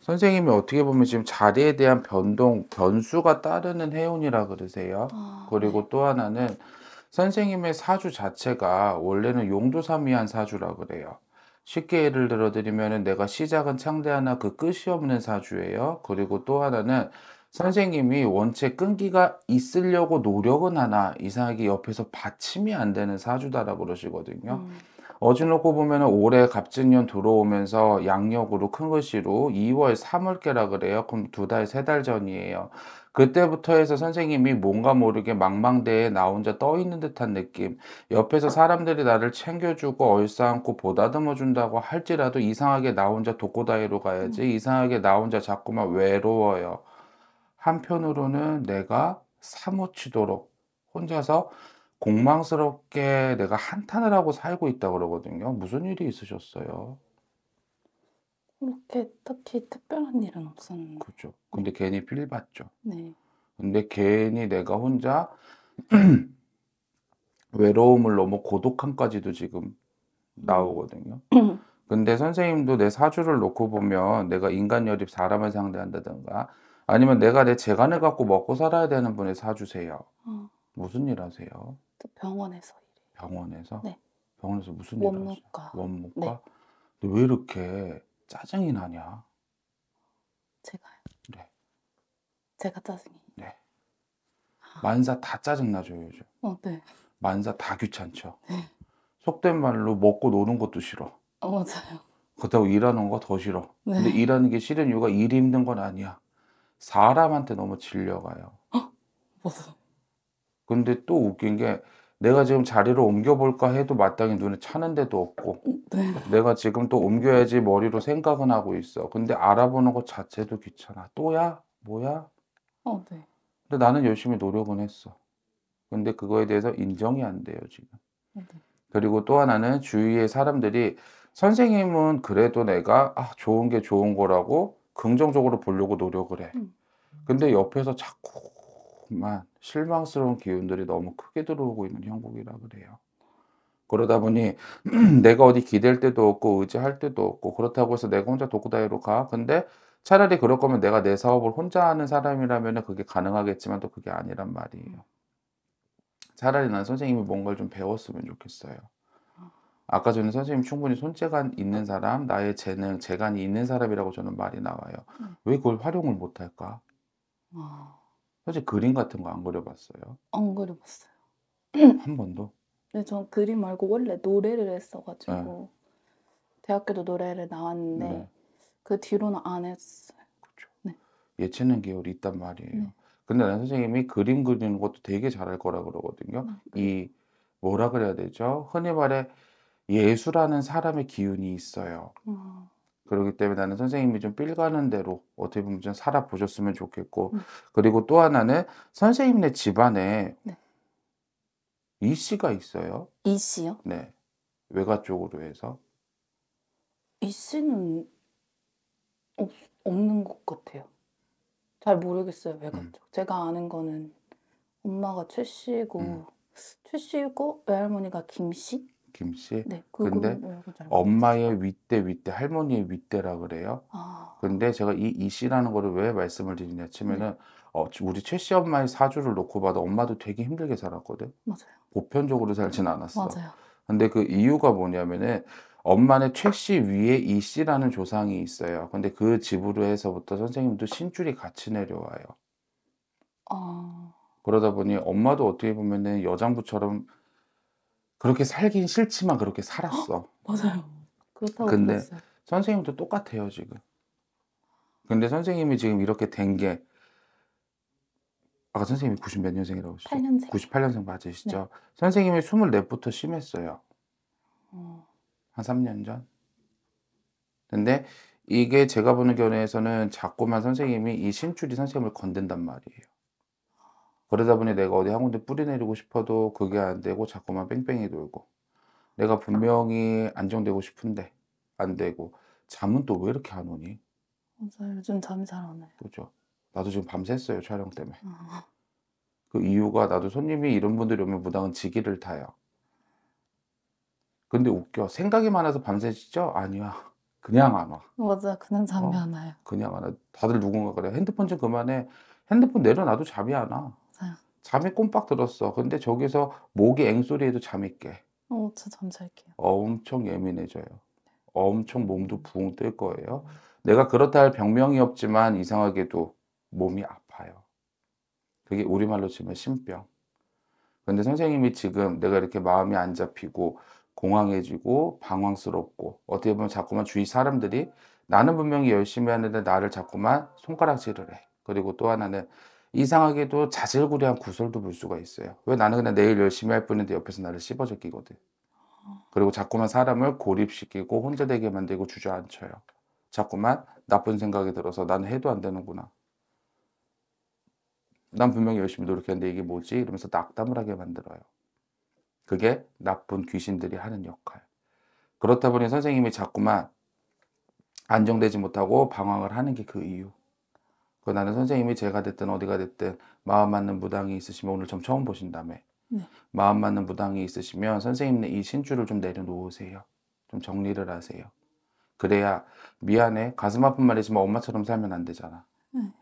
선생님이 어떻게 보면 지금 자리에 대한 변동, 변수가 따르는 해운이라 그러세요. 아, 그리고 네. 또 하나는 선생님의 사주 자체가 원래는 용도삼위한 사주라 그래요. 쉽게 예를 들어 드리면 내가 시작은 창대하나 그 끝이 없는 사주예요. 그리고 또 하나는 선생님이 원체 끈기가 있으려고 노력은 하나 이상하게 옆에서 받침이 안 되는 사주다라고 그러시거든요. 음. 어지놓고 보면 올해 갑진년 들어오면서 양력으로 큰 글씨로 2월 3월께라 그래요. 그럼 두 달, 세 달 전이에요. 그때부터 해서 선생님이 뭔가 모르게 망망대에 나 혼자 떠 있는 듯한 느낌. 옆에서 사람들이 나를 챙겨주고 얼싸안고 보다듬어 준다고 할지라도 이상하게 나 혼자 독고다이로 가야지. 음. 이상하게 나 혼자 자꾸만 외로워요. 한편으로는 내가 사무치도록 혼자서 공망스럽게 내가 한탄을 하고 살고 있다 그러거든요. 무슨 일이 있으셨어요? 이렇게 딱히 특별한 일은 없었는데. 그죠. 근데 괜히 필받죠. 네. 근데 괜히 내가 혼자 외로움을 넘어 고독함까지도 지금 나오거든요. 근데 선생님도 내 사주를 놓고 보면 내가 인간 여립 사람을 상대한다든가 아니면 내가 내 재간을 갖고 먹고 살아야 되는 분의 사주세요. 어. 무슨 일 하세요? 또 병원에서 일해요. 병원에서? 네. 병원에서 무슨 일 하세요? 원무과. 원무과? 네. 근데 왜 이렇게 짜증이 나냐? 제가요? 네. 제가 짜증이. 네. 아. 만사 다 짜증나죠, 요즘. 어, 네. 만사 다 귀찮죠. 네. 속된 말로 먹고 노는 것도 싫어. 어, 맞아요. 그렇다고 일하는 거 더 싫어. 네. 근데 일하는 게 싫은 이유가 일이 힘든 건 아니야. 사람한테 너무 질려가요. 어? 맞아. 근데 또 웃긴 게 내가 지금 자리를 옮겨볼까 해도 마땅히 눈에 차는 데도 없고 음, 네. 내가 지금 또 옮겨야지 머리로 생각은 하고 있어 근데 알아보는 것 자체도 귀찮아 또야? 뭐야? 어, 네. 근데 나는 열심히 노력은 했어 근데 그거에 대해서 인정이 안 돼요 지금 어, 네. 그리고 또 하나는 주위의 사람들이 선생님은 그래도 내가 아, 좋은 게 좋은 거라고 긍정적으로 보려고 노력을 해 음. 근데 옆에서 자꾸 자꾸만 실망스러운 기운들이 너무 크게 들어오고 있는 형국이라 그래요. 그러다 보니 내가 어디 기댈 때도 없고 의지할 때도 없고 그렇다고 해서 내가 혼자 독구다이로 가. 근데 차라리 그럴 거면 내가 내 사업을 혼자 하는 사람이라면 그게 가능하겠지만 또 그게 아니란 말이에요. 차라리 난 선생님이 뭔가를 좀 배웠으면 좋겠어요. 아까 전에 선생님 충분히 손재간 있는 사람, 나의 재능, 재간이 있는 사람이라고 저는 말이 나와요. 음. 왜 그걸 활용을 못할까? 아. 사실 그림 같은 거 안 그려봤어요? 안 그려봤어요. 한 번도? 네, 전 그림 말고 원래 노래를 네. 했어가지고 네. 대학교도 노래를 나왔는데 네. 그 뒤로는 안 했어요. 그렇죠. 네. 예체능 계열이 있단 말이에요. 네. 근데 난 선생님이 그림 그리는 것도 되게 잘할 거라 그러거든요. 아, 네. 이 뭐라 그래야 되죠? 흔히 말해 예술하는 사람의 기운이 있어요. 어. 그렇기 때문에 나는 선생님이 좀 삘가는 대로 어떻게 보면 좀 살아보셨으면 좋겠고 음. 그리고 또 하나는 선생님네 집안에 네. 이 씨가 있어요. 이 씨요? 네. 외가 쪽으로 해서 이 씨는 없, 없는 것 같아요. 잘 모르겠어요 외가 음. 쪽. 제가 아는 거는 엄마가 최 씨고 음. 최 씨고 외할머니가 김 씨. 김씨. 네, 근데 네, 엄마의 윗대 윗대 할머니의 윗대라 그래요. 아. 근데 제가 이 이씨라는 거를 왜 말씀을 드리냐 치면은 네. 어, 우리 최씨 엄마의 사주를 놓고 봐도 엄마도 되게 힘들게 살았거든. 맞아요. 보편적으로 살진 않았어. 맞아요. 근데 그 이유가 뭐냐면은 엄마는 최씨 위에 이씨라는 조상이 있어요. 근데 그 집으로 해서부터 선생님도 신줄이 같이 내려와요. 아... 그러다 보니 엄마도 어떻게 보면은 여장부처럼 그렇게 살긴 싫지만 그렇게 살았어. 맞아요. 그렇다고 근데 들었어요. 선생님도 똑같아요 지금. 근데 선생님이 지금 이렇게 된 게 아까 선생님이 90 몇 년생이라고 하셨죠? 8년생. 98년생 맞으시죠? 네. 선생님이 24부터 심했어요. 어. 한 3년 전. 근데 이게 제가 보는 견해에서는 자꾸만 선생님이 이 신출이 선생님을 건든단 말이에요. 그러다 보니 내가 어디 한 군데 뿌리내리고 싶어도 그게 안 되고 자꾸만 뺑뺑이 돌고 내가 분명히 안정되고 싶은데 안 되고 잠은 또 왜 이렇게 안 오니? 요즘 잠이 잘 안 와요. 그죠. 나도 지금 밤샜어요 촬영 때문에. 어. 그 이유가 나도 손님이 이런 분들이 오면 무당은 지기를 타요. 근데 웃겨. 생각이 많아서 밤새시죠? 아니야. 그냥 안 와. 맞아. 그냥 잠이 어, 안 와요. 그냥 안 와. 다들 누군가 그래. 핸드폰 좀 그만해. 핸드폰 내려놔도 잠이 안 와. 잠이 꼼빡 들었어. 근데 저기서 모기 앵소리에도 잠이 깨. 어, 저 잠잘게요. 엄청 예민해져요. 엄청 몸도 붕 뜰 거예요. 내가 그렇다 할 병명이 없지만 이상하게도 몸이 아파요. 그게 우리말로 치면 심병 근데 선생님이 지금 내가 이렇게 마음이 안 잡히고 공황해지고 방황스럽고 어떻게 보면 자꾸만 주위 사람들이 나는 분명히 열심히 하는데 나를 자꾸만 손가락질을 해. 그리고 또 하나는 이상하게도 자질구레한 구설도 볼 수가 있어요. 왜 나는 그냥 내일 열심히 할 뿐인데 옆에서 나를 씹어져 끼거든. 그리고 자꾸만 사람을 고립시키고 혼자 되게 만들고 주저앉혀요. 자꾸만 나쁜 생각이 들어서 난 해도 안 되는구나. 난 분명히 열심히 노력했는데 이게 뭐지? 이러면서 낙담을 하게 만들어요. 그게 나쁜 귀신들이 하는 역할. 그렇다 보니 선생님이 자꾸만 안정되지 못하고 방황을 하는 게 그 이유. 그 나는 선생님이 제가 됐든 어디가 됐든 마음 맞는 무당이 있으시면 오늘 좀 처음 보신다음에 네. 마음 맞는 무당이 있으시면 선생님의 이 신주를 좀 내려놓으세요. 좀 정리를 하세요. 그래야 미안해 가슴 아픈 말이지만 엄마처럼 살면 안 되잖아. 네.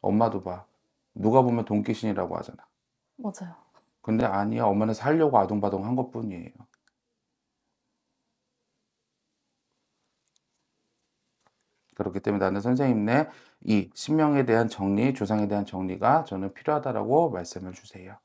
엄마도 봐 누가 보면 동기신이라고 하잖아. 맞아요. 근데 아니야 엄마는 살려고 아동바동 한 것뿐이에요. 그렇기 때문에 나는 선생님네 이 신명에 대한 정리, 조상에 대한 정리가 저는 필요하다라고 말씀을 주세요.